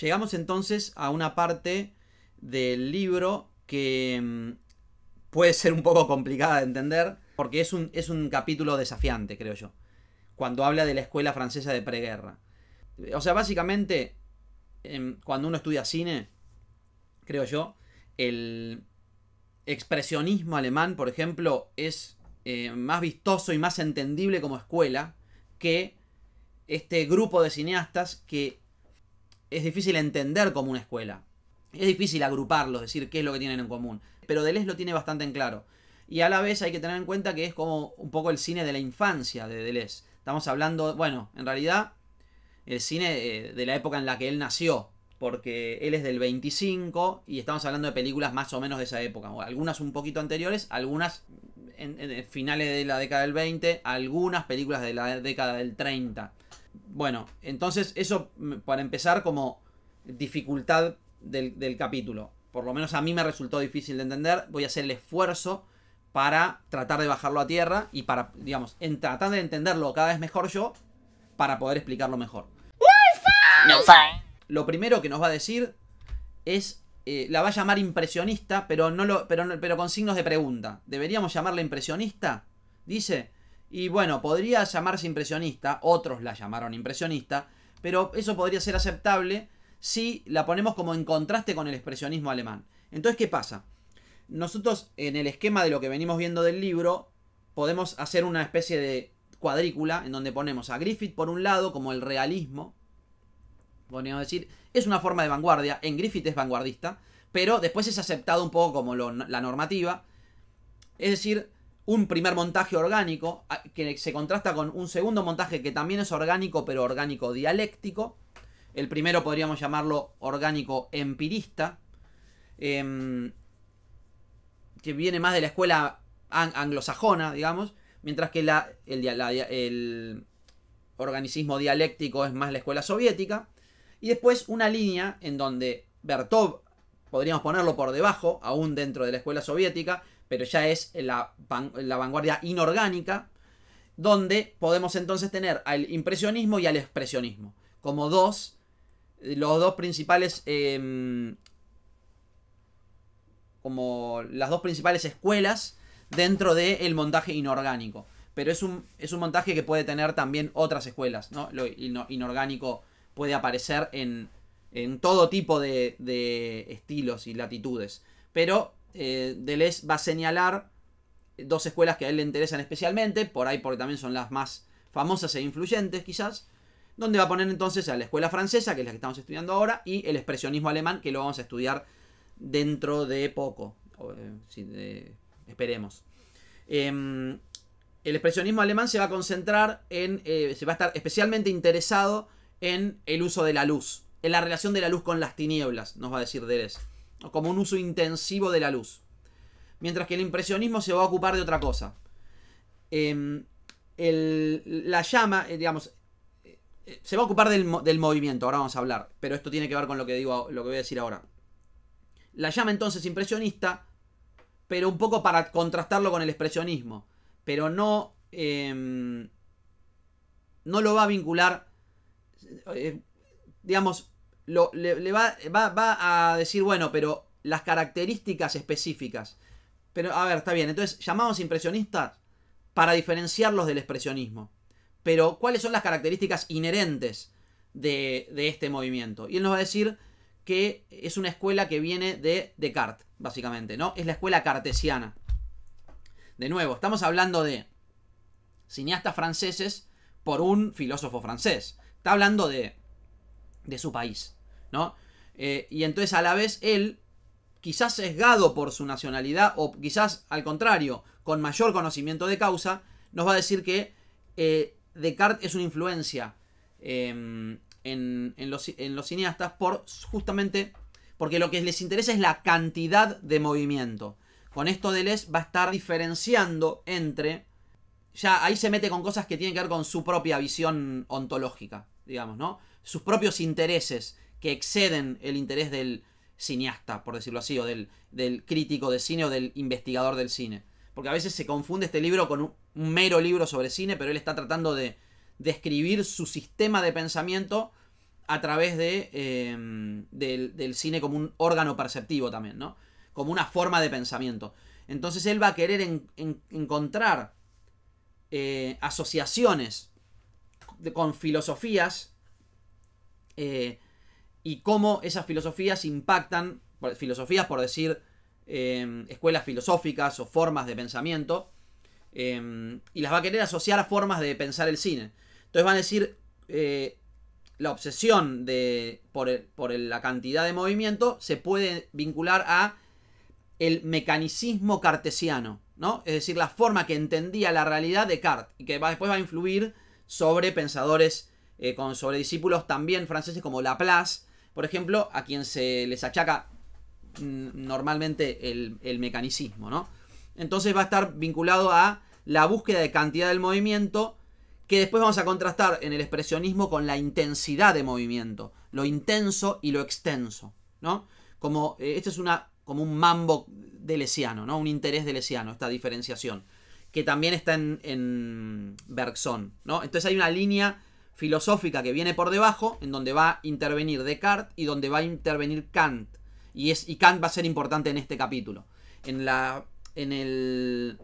Llegamos entonces a una parte del libro que mm, puede ser un poco complicada de entender, porque es un, es un capítulo desafiante, creo yo, cuando habla de la escuela francesa de preguerra. O sea, básicamente, em, cuando uno estudia cine, creo yo, el expresionismo alemán, por ejemplo, es eh, más vistoso y más entendible como escuela que este grupo de cineastas que es difícil entender como una escuela. Es difícil agruparlos, decir qué es lo que tienen en común. Pero Deleuze lo tiene bastante en claro. Y a la vez hay que tener en cuenta que es como un poco el cine de la infancia de Deleuze. Estamos hablando, bueno, en realidad, el cine eh, de la época en la que él nació. Porque él es del 25 y estamos hablando de películas más o menos de esa época. Algunas un poquito anteriores, algunas en, finales de la década del 20, algunas películas de la década del 30. Bueno, entonces eso mm, para empezar como dificultad del, capítulo. Por lo menos a mí me resultó difícil de entender. Voy a hacer el esfuerzo para tratar de bajarlo a tierra y para, digamos, en tratar de entenderlo cada vez mejor yo, para poder explicarlo mejor. Lo primero que nos va a decir es, eh, la va a llamar impresionista, pero, no lo, pero, pero con signos de pregunta. ¿Deberíamos llamarla impresionista? Dice, y bueno, podría llamarse impresionista, otros la llamaron impresionista, pero eso podría ser aceptable si la ponemos como en contraste con el expresionismo alemán. Entonces, ¿qué pasa? Nosotros en el esquema de lo que venimos viendo del libro, podemos hacer una especie de cuadrícula en donde ponemos a Griffith por un lado como el realismo, podríamos decir, es una forma de vanguardia, en Griffith es vanguardista, pero después es aceptado un poco como la normativa. Es decir, un primer montaje orgánico que se contrasta con un segundo montaje que también es orgánico, pero orgánico dialéctico. El primero podríamos llamarlo orgánico empirista, em, que viene más de la escuela anglosajona, digamos, mientras que la, el, el organicismo dialéctico es más la escuela soviética. Y después una línea en donde Bertov, podríamos ponerlo por debajo, aún dentro de la escuela soviética, pero ya es la, vanguardia inorgánica, donde podemos entonces tener al impresionismo y al expresionismo, como dos, eh, los dos principales, em, como las dos principales escuelas dentro del montaje inorgánico. Pero es un, es un, montaje que puede tener también otras escuelas, ¿no? Lo inorgánico puede aparecer en, en todo tipo de, de estilos y latitudes. Pero eh, Deleuze va a señalar dos escuelas que a él le interesan especialmente, por ahí porque también son las más famosas e influyentes quizás, donde va a poner entonces a la escuela francesa, que es la que estamos estudiando ahora, y el expresionismo alemán, que lo vamos a estudiar dentro de poco, eh, esperemos. Em, el expresionismo alemán se va a concentrar en, eh, se va a estar especialmente interesado en el uso de la luz, en la relación de la luz con las tinieblas, nos va a decir Deleuze como un uso intensivo de la luz. Mientras que el impresionismo se va a ocupar de otra cosa. Em, la llama, eh, digamos, eh, se va a ocupar del, movimiento, ahora vamos a hablar, pero esto tiene que ver con lo que, digo, lo que voy a decir ahora. La llama entonces impresionista, pero un poco para contrastarlo con el expresionismo, pero no, em, no lo va a vincular, eh, digamos, le, va, va, a decir, bueno, pero las características específicas. Pero, a ver, está bien. Entonces, llamamos impresionistas para diferenciarlos del expresionismo. Pero, ¿cuáles son las características inherentes de, de, este movimiento? Y él nos va a decir que es una escuela que viene de Descartes, básicamente, ¿no? Es la escuela cartesiana. De nuevo, estamos hablando de cineastas franceses por un filósofo francés. Está hablando de, de su país. ¿no? Eh, y entonces a la vez él, quizás sesgado por su nacionalidad, o quizás al contrario, con mayor conocimiento de causa, nos va a decir que eh, Descartes es una influencia em, en, los, cineastas por justamente porque lo que les interesa es la cantidad de movimiento. Con esto Deleuze va a estar diferenciando entre ya ahí se mete con cosas que tienen que ver con su propia visión ontológica, digamos, ¿no? Sus propios intereses que exceden el interés del cineasta, por decirlo así, o del, crítico de cine o del investigador del cine. Porque a veces se confunde este libro con un, mero libro sobre cine, pero él está tratando de describir su sistema de pensamiento a través de, em, del, cine como un órgano perceptivo también, ¿no? Como una forma de pensamiento. Entonces él va a querer encontrar eh, asociaciones con filosofías eh, y cómo esas filosofías impactan, filosofías por decir, em, escuelas filosóficas o formas de pensamiento, em, y las va a querer asociar a formas de pensar el cine. Entonces van a decir, eh, la obsesión de, por, la cantidad de movimiento se puede vincular a el mecanicismo cartesiano, ¿no? Es decir, la forma que entendía la realidad de Descartes y que después va a influir sobre pensadores, eh, con, sobre discípulos también franceses como Laplace, por ejemplo, a quien se les achaca mm, normalmente el, mecanicismo, ¿no? Entonces va a estar vinculado a la búsqueda de cantidad del movimiento, que después vamos a contrastar en el expresionismo con la intensidad de movimiento, lo intenso y lo extenso, ¿no? Como, eh, esto este es una, como un mambo delesiano, ¿no? Un interés Lesiano, esta diferenciación, que también está en, en Bergson, ¿no? Entonces hay una línea filosófica que viene por debajo, en donde va a intervenir Descartes y donde va a intervenir Kant. Y, es, y Kant va a ser importante en este capítulo. En la. En el.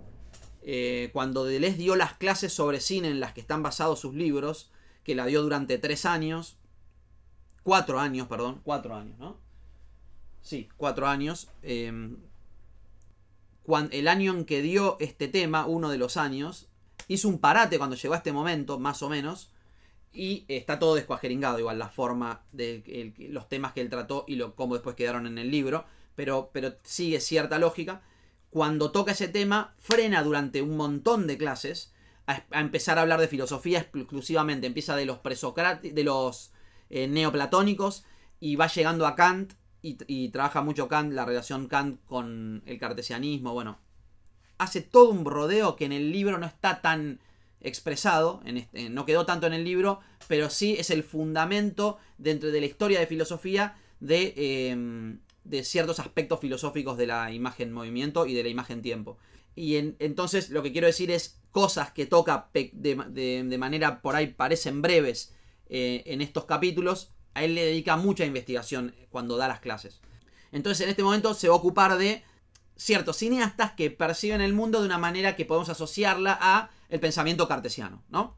Eh, cuando Deleuze dio las clases sobre cine en las que están basados sus libros, que la dio durante tres años. Cuatro años, perdón. Cuatro años, ¿no? Sí, cuatro años. Em, cuando, el año en que dio este tema, uno de los años, hizo un parate cuando llegó a este momento, más o menos, y está todo descuajeringado, igual la forma de los temas que él trató y lo, cómo después quedaron en el libro. Pero, pero sigue cierta lógica. Cuando toca ese tema, frena durante un montón de clases a, empezar a hablar de filosofía exclusivamente. Empieza de los presocráticos, de los eh, neoplatónicos y va llegando a Kant y, y trabaja mucho Kant, la relación Kant con el cartesianismo. Bueno, hace todo un rodeo que en el libro no está tan expresado, en este, no quedó tanto en el libro, pero sí es el fundamento dentro de la historia de filosofía de, em, ciertos aspectos filosóficos de la imagen movimiento y de la imagen tiempo. Y entonces lo que quiero decir es cosas que toca de, de, manera por ahí parecen breves eh, en estos capítulos, a él le dedica mucha investigación cuando da las clases. Entonces en este momento se va a ocupar de ciertos cineastas que perciben el mundo de una manera que podemos asociarla a el pensamiento cartesiano, ¿no?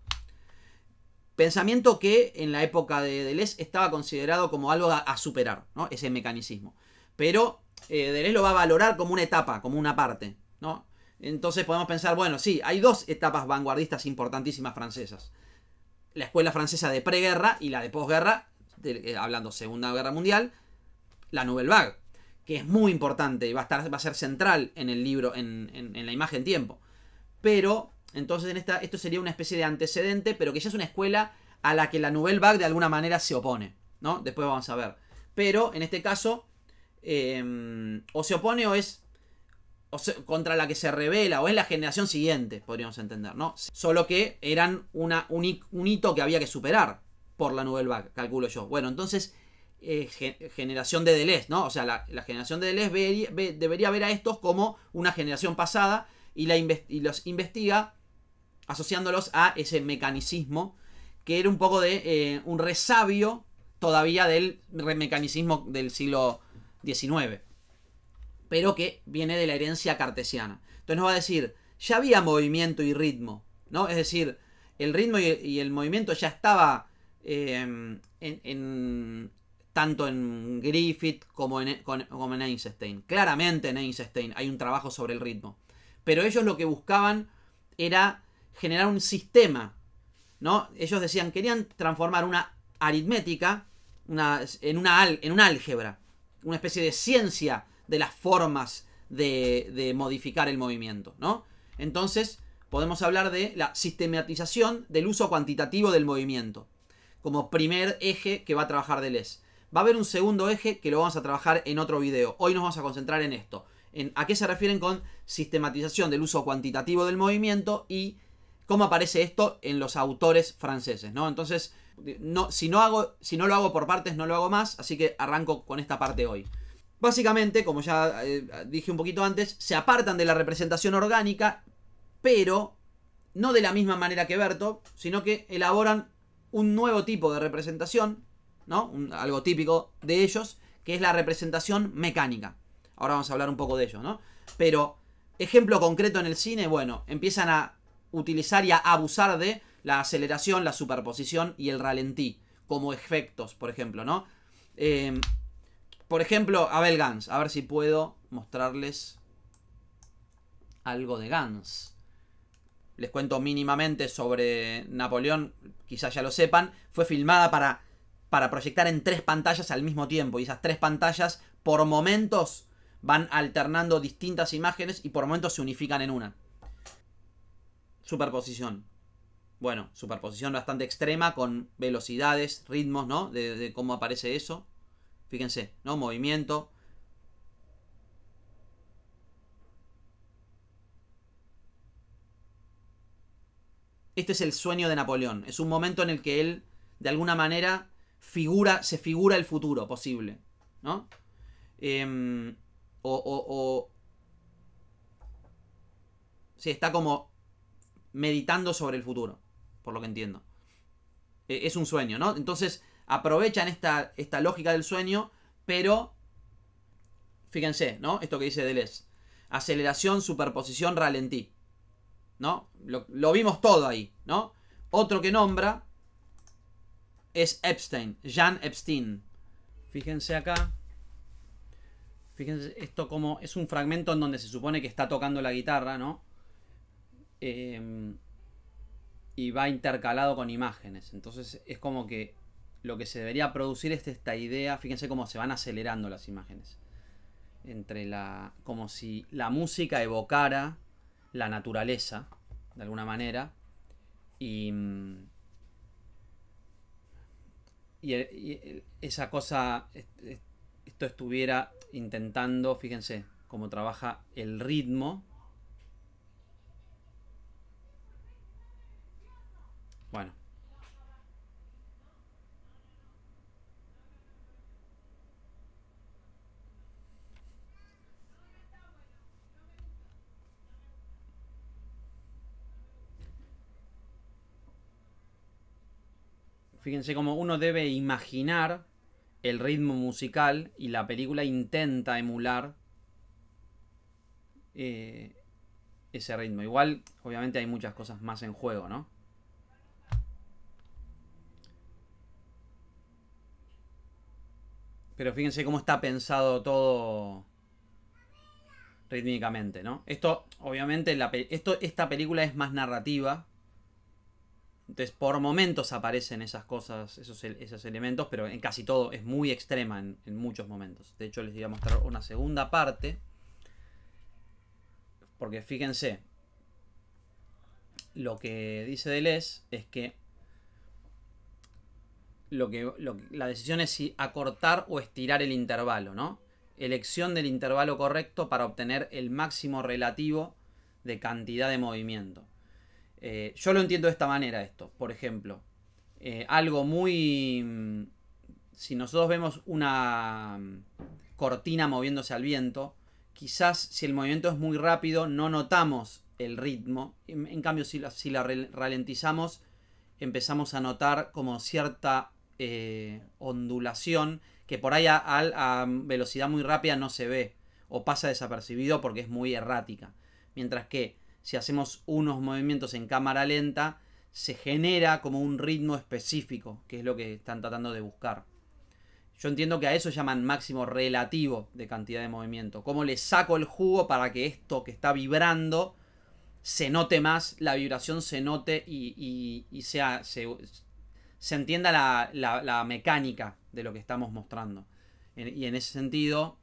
Pensamiento que en la época de Deleuze estaba considerado como algo a, superar, ¿no? Ese mecanicismo. Pero eh, Deleuze lo va a valorar como una etapa, como una parte, ¿no? Entonces podemos pensar, bueno, sí, hay dos etapas vanguardistas importantísimas francesas. La escuela francesa de preguerra y la de posguerra, eh, hablando Segunda Guerra Mundial, la Nouvelle Vague, que es muy importante y va a, estar, va a ser central en el libro, en la imagen tiempo. Pero entonces en esta, esto sería una especie de antecedente, pero que ya es una escuela a la que la Nouvelle Vague de alguna manera se opone, ¿no? Después vamos a ver. Pero en este caso, em, o se opone o es contra la que se revela, o es la generación siguiente, podríamos entender, ¿no? Solo que eran una, un, hito que había que superar por la Nouvelle Vague, calculo yo. Bueno, entonces, eh, generación de Deleuze, ¿no? O sea, la, generación de Deleuze debería ver a estos como una generación pasada y, la y los investiga asociándolos a ese mecanicismo que era un poco de eh, un resabio todavía del mecanicismo del siglo XIX, pero que viene de la herencia cartesiana. Entonces nos va a decir, ya había movimiento y ritmo, ¿no? Es decir, el ritmo y, el movimiento ya estaba em, tanto en Griffith como como en Einstein. Claramente en Einstein hay un trabajo sobre el ritmo, pero ellos lo que buscaban era generar un sistema. ¿no? Ellos decían, querían transformar una aritmética una, en, una, álgebra, una especie de ciencia de las formas de, modificar el movimiento. ¿no? Entonces, podemos hablar de la sistematización del uso cuantitativo del movimiento, como primer eje que va a trabajar Deleuze. Va a haber un segundo eje que lo vamos a trabajar en otro video. Hoy nos vamos a concentrar en esto. En a qué se refieren con sistematización del uso cuantitativo del movimiento y cómo aparece esto en los autores franceses, ¿no? Entonces, no, si, no hago, si no lo hago por partes, no lo hago más, así que arranco con esta parte hoy. Básicamente, como ya eh, dije un poquito antes, se apartan de la representación orgánica, pero no de la misma manera que Berto, sino que elaboran un nuevo tipo de representación, ¿no? algo típico de ellos, que es la representación mecánica. Ahora vamos a hablar un poco de ello, ¿no? Pero, ejemplo concreto en el cine, bueno, empiezan a utilizar y abusar de la aceleración, la superposición y el ralentí como efectos, por ejemplo, ¿no? Em, por ejemplo, Abel Gans, a ver si puedo mostrarles algo de Gans. Les cuento mínimamente sobre Napoleón, quizás ya lo sepan, fue filmada para, para proyectar en tres pantallas al mismo tiempo y esas tres pantallas por momentos van alternando distintas imágenes y por momentos se unifican en una superposición. Bueno, superposición bastante extrema con velocidades, ritmos, ¿no? De, cómo aparece eso. Fíjense, ¿no? Movimiento. Este es el sueño de Napoleón. Es un momento en el que él, de alguna manera, figura, se figura el futuro posible, ¿no? Em, o, o, o... Sí, está como meditando sobre el futuro, por lo que entiendo. E, es un sueño, ¿no? Entonces aprovechan esta, esta lógica del sueño, pero fíjense, ¿no? Esto que dice Deleuze. Aceleración, superposición, ralentí. ¿No? Lo, lo, vimos todo ahí, ¿no? Otro que nombra es Epstein, Jan Epstein. Fíjense acá. Fíjense esto como es un fragmento en donde se supone que está tocando la guitarra, ¿no? Em, y va intercalado con imágenes. Entonces es como que lo que se debería producir es esta idea. Fíjense cómo se van acelerando las imágenes. Entre la. como si la música evocara la naturaleza, de alguna manera. Y. Mm, y esa cosa. Esto estuviera intentando. Fíjense cómo trabaja el ritmo Fíjense cómo uno debe imaginar el ritmo musical y la película intenta emular eh, ese ritmo. Igual, obviamente hay muchas cosas más en juego, ¿no? Pero fíjense cómo está pensado todo rítmicamente, ¿no? Esto, obviamente, esta película es más narrativa. Entonces, por momentos aparecen esas cosas, esos, elementos, pero en casi todo es muy extrema en, muchos momentos. De hecho, les iba a mostrar una segunda parte. Porque fíjense, lo que dice Deleuze es que, que, que, la decisión es si acortar o estirar el intervalo, ¿no? Elección del intervalo correcto para obtener el máximo relativo de cantidad de movimiento. Eh, yo lo entiendo de esta manera esto, por ejemplo. Eh, algo muy... Mm, si nosotros vemos una mm, cortina moviéndose al viento, quizás si el movimiento es muy rápido no notamos el ritmo. En, cambio, si la, si la, ralentizamos, empezamos a notar como cierta eh, ondulación que por ahí a velocidad muy rápida no se ve o pasa desapercibido porque es muy errática. Mientras que si hacemos unos movimientos en cámara lenta, se genera como un ritmo específico, que es lo que están tratando de buscar. Yo entiendo que a eso llaman máximo relativo de cantidad de movimiento. ¿Cómo le saco el jugo para que esto que está vibrando se note más, la vibración se note y, sea, se, entienda la, mecánica de lo que estamos mostrando? y en ese sentido,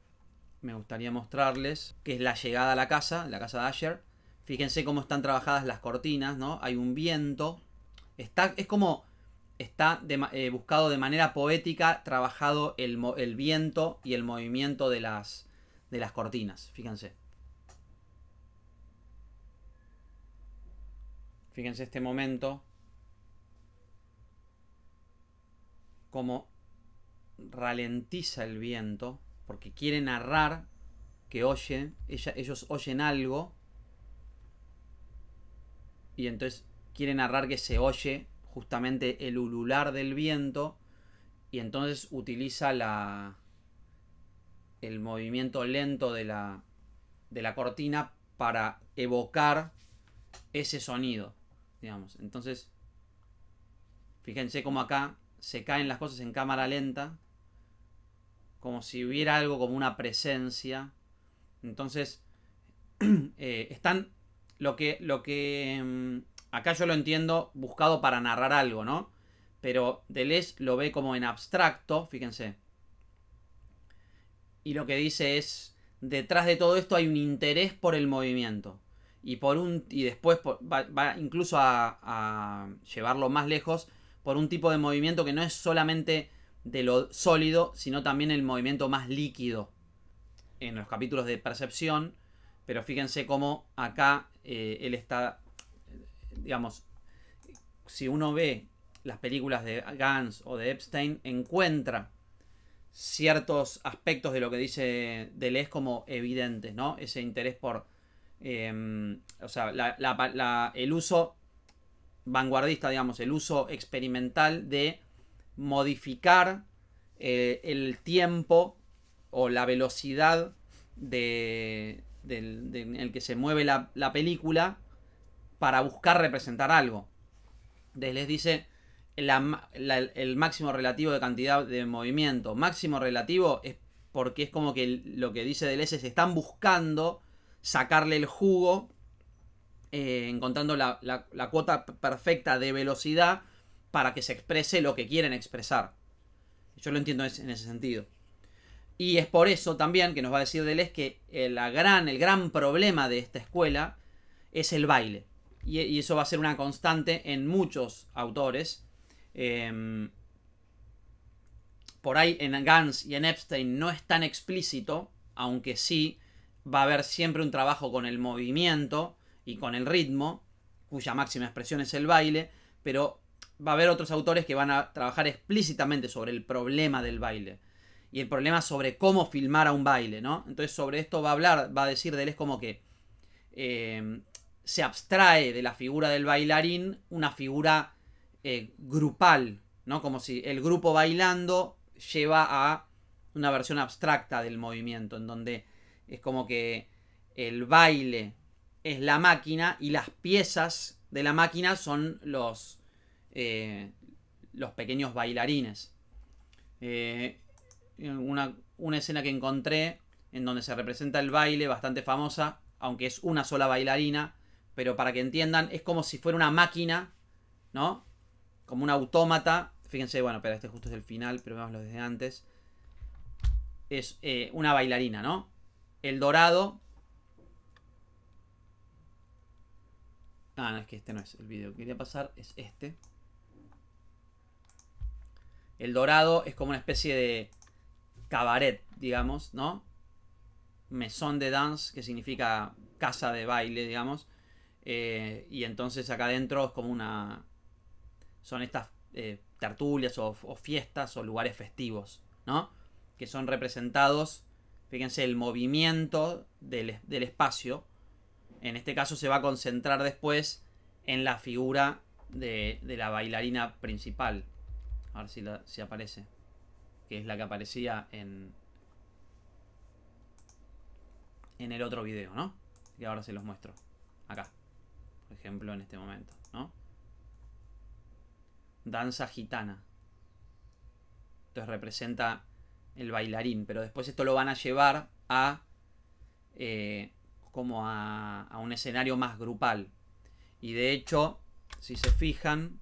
me gustaría mostrarles que es la llegada a la casa, la casa de Asher Fíjense cómo están trabajadas las cortinas, ¿no? Hay un viento. Está, es como está eh, buscado de manera poética, trabajado el, viento y el movimiento de las, de las cortinas. Fíjense. Fíjense este momento. Como ralentiza el viento. Porque quiere narrar que oyen. ellos oyen algo y entonces quiere narrar que se oye justamente el ulular del viento y entonces utiliza la el movimiento lento de la de la cortina para evocar ese sonido, digamos. Entonces, fíjense cómo acá se caen las cosas en cámara lenta, como si hubiera algo como una presencia. Entonces, eh, están lo que, lo que mm, acá yo lo entiendo buscado para narrar algo, ¿no? Pero Deleuze lo ve como en abstracto, fíjense. Y lo que dice es, detrás de todo esto hay un interés por el movimiento. Y, por un, y después va, incluso a llevarlo más lejos por un tipo de movimiento que no es solamente de lo sólido, sino también el movimiento más líquido en los capítulos de percepción. Pero fíjense cómo acá eh, él está, digamos, si uno ve las películas de Gans o de Epstein, encuentra ciertos aspectos de lo que dice Deleuze como evidentes, ¿no? Ese interés por, em, o sea, el uso vanguardista, digamos, el uso experimental de modificar eh, el tiempo o la velocidad de, en el que se mueve la, película para buscar representar algo. Les dice el máximo relativo de cantidad de movimiento. Máximo relativo es porque es como que lo que dice Deleuze es están buscando sacarle el jugo, eh, encontrando la, la, la, cuota perfecta de velocidad para que se exprese lo que quieren expresar. Yo lo entiendo en ese sentido. Y es por eso también que nos va a decir Deleuze que gran, el gran problema de esta escuela es el baile. Y, eso va a ser una constante en muchos autores. Em, por ahí en Gans y en Epstein no es tan explícito, aunque sí va a haber siempre un trabajo con el movimiento y con el ritmo, cuya máxima expresión es el baile, pero va a haber otros autores que van a trabajar explícitamente sobre el problema del baile y el problema sobre cómo filmar a un baile, ¿no? Entonces sobre esto va a hablar, va a decir de él es como que eh, se abstrae de la figura del bailarín una figura eh, grupal, ¿no? Como si el grupo bailando lleva a una versión abstracta del movimiento, en donde es como que el baile es la máquina y las piezas de la máquina son los, eh, los pequeños bailarines. Eh, eh, una, escena que encontré en donde se representa el baile, bastante famosa, aunque es una sola bailarina, pero para que entiendan, es como si fuera una máquina, ¿no? Como un autómata. Fíjense, bueno, pero este justo es el final, pero lo desde antes. Es eh, una bailarina, ¿no? El dorado. Ah, no, es que este no es el video que quería pasar, es este. El dorado es como una especie de cabaret, digamos, ¿no? Mesón de dance, que significa casa de baile, digamos. Eh, y entonces acá adentro es como una... Son estas eh, tertulias o, fiestas o lugares festivos, ¿no? Que son representados, fíjense, el movimiento del, espacio. En este caso se va a concentrar después en la figura de, la bailarina principal. A ver si, si aparece que es la que aparecía en, en el otro video, ¿no? Que ahora se los muestro. Acá. Por ejemplo, en este momento, ¿no? Danza gitana. Entonces representa el bailarín. Pero después esto lo van a llevar a... Eh, como a, a un escenario más grupal. Y de hecho, si se fijan,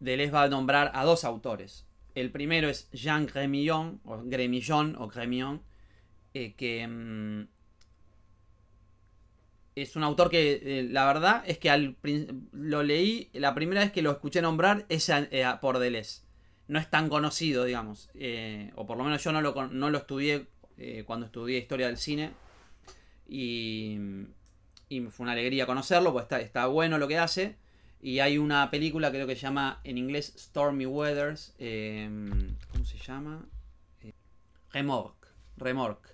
Deleuze va a nombrar a dos autores. El primero es Jean Grémillon, o Grémillon, o Grémillon, eh, que mm, es un autor que eh, la verdad es que al, lo leí, la primera vez que lo escuché nombrar es eh, por Deleuze. No es tan conocido, digamos, o por lo menos yo no lo, no lo estudié cuando estudié historia del cine. Y, me mm, fue una alegría conocerlo, pues está, está bueno lo que hace. Y hay una película, creo que se llama en inglés Stormy Weathers. Em, ¿Cómo se llama? Eh, Remorque.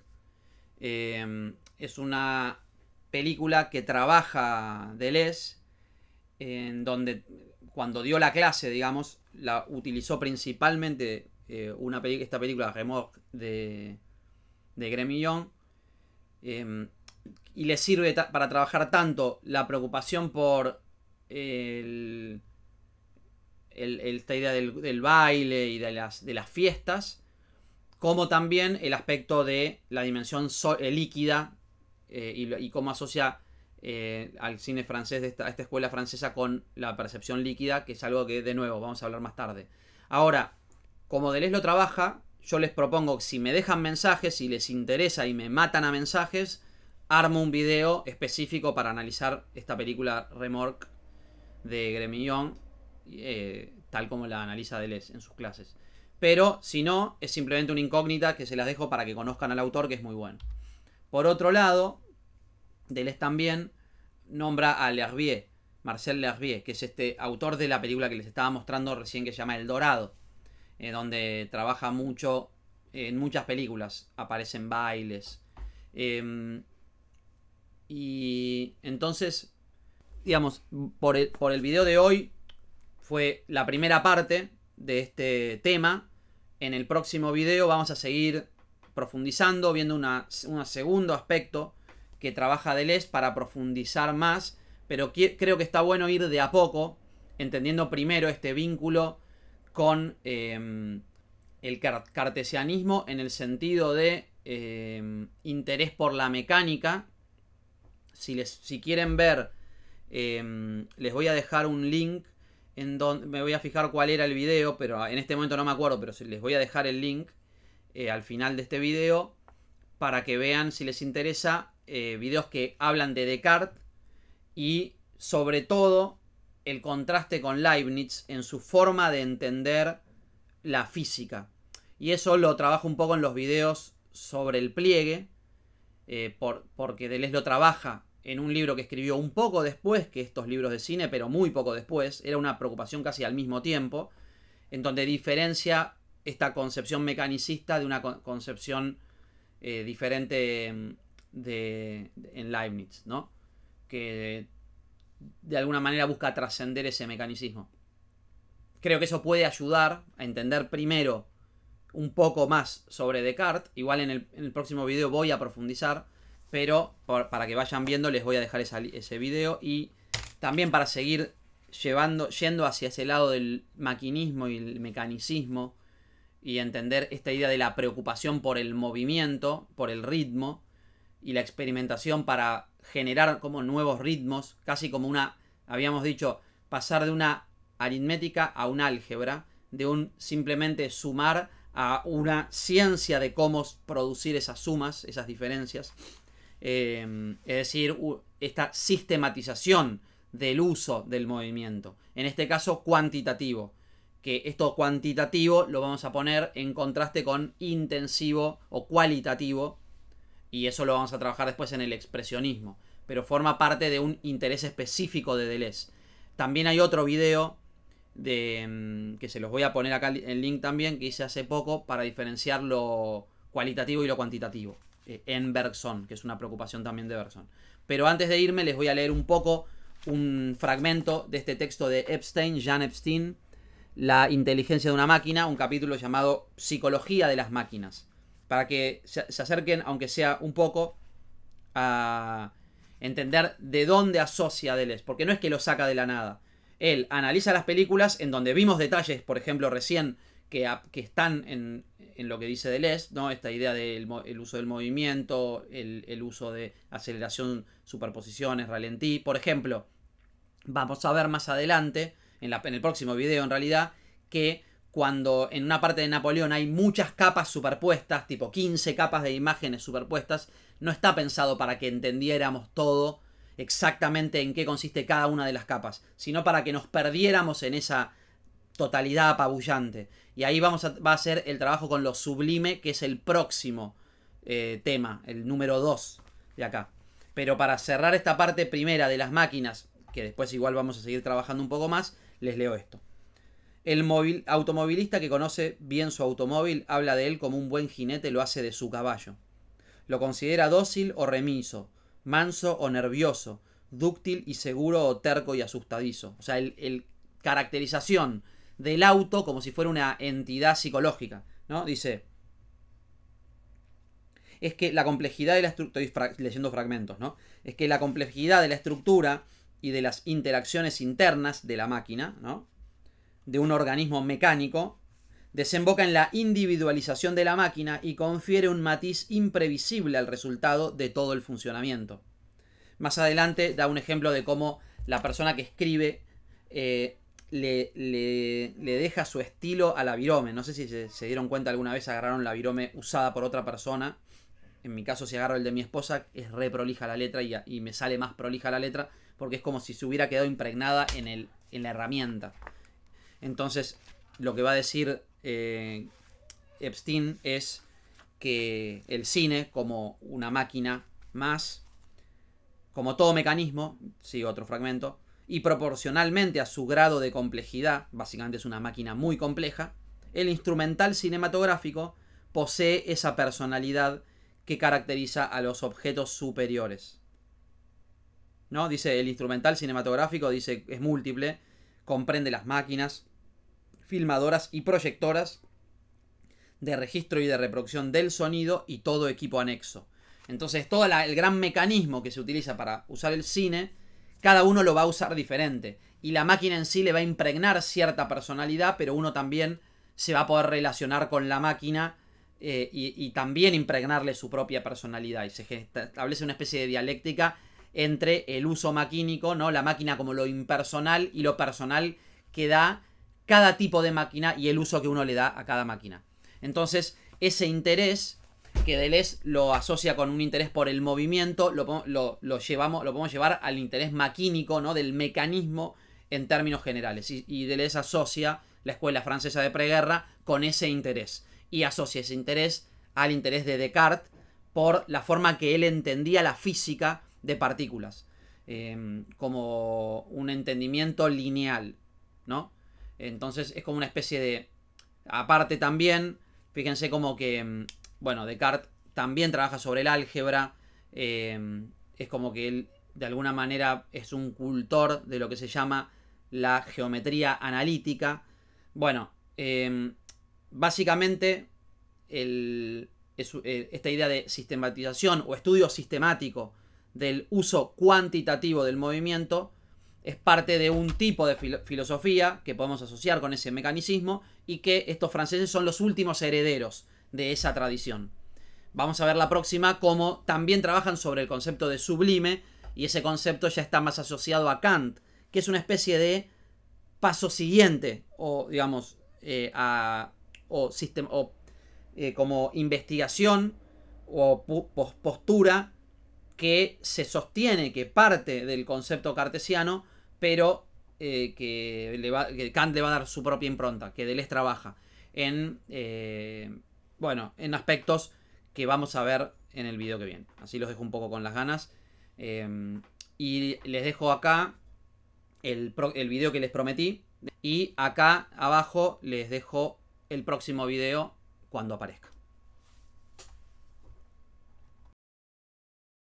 Em, es una película que trabaja Deleuze, en donde cuando dio la clase, digamos, la utilizó principalmente eh, una esta película Remorque de, de Gremillon. y le sirve para trabajar tanto la preocupación por el, esta idea del, baile y de las, de las fiestas, como también el aspecto de la dimensión eh, líquida eh, y, cómo asocia eh, al cine francés de esta, esta escuela francesa con la percepción líquida, que es algo que de nuevo vamos a hablar más tarde. Ahora, como Deleuze lo trabaja, yo les propongo que si me dejan mensajes, si les interesa y me matan a mensajes, armo un video específico para analizar esta película Remorque de Gremillon, eh, tal como la analiza Deleuze en sus clases. Pero si no, es simplemente una incógnita que se las dejo para que conozcan al autor, que es muy bueno. Por otro lado, Deleuze también nombra a L'Herbier, Marcel L'Herbier, que es este autor de la película que les estaba mostrando recién que se llama El Dorado, eh, donde trabaja mucho eh, en muchas películas, aparecen bailes. Em, y entonces digamos, por el, por video de hoy fue la primera parte de este tema. En el próximo video vamos a seguir profundizando, viendo un segundo aspecto que trabaja Deleuze para profundizar más, pero creo que está bueno ir de a poco, entendiendo primero este vínculo con em, el cartesianismo en el sentido de em, interés por la mecánica. Si, les, si quieren ver Em, les voy a dejar un link en donde me voy a fijar cuál era el video, pero ah, en este momento no me acuerdo, pero les voy a dejar el link eh, al final de este video para que vean si les interesa eh, videos que hablan de Descartes y sobre todo el contraste con Leibniz en su forma de entender la física. Y eso lo trabajo un poco en los videos sobre el pliegue, eh, porque Deleuze lo trabaja en un libro que escribió un poco después que estos libros de cine, pero muy poco después, era una preocupación casi al mismo tiempo, en donde diferencia esta concepción mecanicista de una concepción eh, diferente mm, de, en Leibniz, ¿no? Que de alguna manera busca trascender ese mecanicismo. Creo que eso puede ayudar a entender primero un poco más sobre Descartes. Igual en el próximo video voy a profundizar pero para que vayan viendo les voy a dejar ese video y también para seguir llevando, yendo hacia ese lado del maquinismo y el mecanicismo y entender esta idea de la preocupación por el movimiento, por el ritmo y la experimentación para generar como nuevos ritmos, casi como una, habíamos dicho, pasar de una aritmética a un álgebra, de un simplemente sumar a una ciencia de cómo producir esas sumas, esas diferencias. Em, es decir, esta sistematización del uso del movimiento. En este caso, cuantitativo. Que esto cuantitativo lo vamos a poner en contraste con intensivo o cualitativo. Y eso lo vamos a trabajar después en el expresionismo. Pero forma parte de un interés específico de Deleuze. También hay otro video em, que se los voy a poner acá el link también, que hice hace poco para diferenciar lo cualitativo y lo cuantitativo. Eh, en Bergson, que es una preocupación también de Bergson. Pero antes de irme les voy a leer un poco un fragmento de este texto de Epstein, Jan Epstein, La inteligencia de una máquina, un capítulo llamado Psicología de las máquinas, para que se acerquen, aunque sea un poco, a entender de dónde asocia Deleuze, porque no es que lo saca de la nada. Él analiza las películas en donde vimos detalles, por ejemplo, recién, que están en, en lo que dice Deleuze, ¿no? Esta idea del uso del movimiento, el, uso de aceleración, superposiciones, ralentí. Por ejemplo, vamos a ver más adelante, en, la, en el próximo video en realidad, que cuando en una parte de Napoleón hay muchas capas superpuestas, tipo 15 capas de imágenes superpuestas, no está pensado para que entendiéramos todo exactamente en qué consiste cada una de las capas, sino para que nos perdiéramos en esa totalidad apabullante. Y ahí vamos a, va a ser el trabajo con lo sublime, que es el próximo eh, tema, el número 2 de acá. Pero para cerrar esta parte primera de las máquinas, que después igual vamos a seguir trabajando un poco más, les leo esto. El móvil, automovilista que conoce bien su automóvil habla de él como un buen jinete lo hace de su caballo. Lo considera dócil o remiso, manso o nervioso, dúctil y seguro o terco y asustadizo. O sea, el caracterización del auto como si fuera una entidad psicológica, ¿no? Dice, es que la complejidad de la estructura, leyendo fragmentos, ¿no? Es que la complejidad de la estructura y de las interacciones internas de la máquina, ¿no? De un organismo mecánico, desemboca en la individualización de la máquina y confiere un matiz imprevisible al resultado de todo el funcionamiento. Más adelante da un ejemplo de cómo la persona que escribe eh, le, deja su estilo a la virome. No sé si se, dieron cuenta alguna vez, agarraron la virome usada por otra persona. En mi caso, si agarro el de mi esposa, es re prolija la letra y, me sale más prolija la letra porque es como si se hubiera quedado impregnada en, el, en la herramienta. Entonces, lo que va a decir eh, Epstein es que el cine, como una máquina más, como todo mecanismo, sigue sí, otro fragmento, y proporcionalmente a su grado de complejidad, básicamente es una máquina muy compleja, el instrumental cinematográfico posee esa personalidad que caracteriza a los objetos superiores. ¿No? Dice el instrumental cinematográfico, dice es múltiple, comprende las máquinas, filmadoras y proyectoras de registro y de reproducción del sonido y todo equipo anexo. Entonces, todo el gran mecanismo que se utiliza para usar el cine cada uno lo va a usar diferente. Y la máquina en sí le va a impregnar cierta personalidad, pero uno también se va a poder relacionar con la máquina eh, y, y, también impregnarle su propia personalidad. Y se establece una especie de dialéctica entre el uso maquínico, ¿no? La máquina como lo impersonal y lo personal que da cada tipo de máquina y el uso que uno le da a cada máquina. Entonces, ese interés que Deleuze lo asocia con un interés por el movimiento, lo, llevamos, lo podemos llevar al interés maquínico, ¿no? Del mecanismo en términos generales. Y, Deleuze asocia la escuela francesa de preguerra con ese interés. Y asocia ese interés al interés de Descartes por la forma que él entendía la física de partículas. Em, como un entendimiento lineal, ¿no? Entonces es como una especie de... Aparte también, fíjense como que em, bueno, Descartes también trabaja sobre el álgebra. Eh, es como que él, de alguna manera, es un cultor de lo que se llama la geometría analítica. Bueno, eh, básicamente eh, esta idea de sistematización o estudio sistemático del uso cuantitativo del movimiento es parte de un tipo de filosofía que podemos asociar con ese mecanicismo y que estos franceses son los últimos herederos de esa tradición. Vamos a ver la próxima cómo también trabajan sobre el concepto de sublime y ese concepto ya está más asociado a Kant, que es una especie de paso siguiente o digamos eh, a, o, eh, como investigación o postura que se sostiene, que parte del concepto cartesiano, pero eh, que, que Kant le va a dar su propia impronta, que Deleuze trabaja en bueno, en aspectos que vamos a ver en el video que viene. Así los dejo un poco con las ganas. Em, y les dejo acá el, el video que les prometí. Y acá abajo les dejo el próximo video cuando aparezca.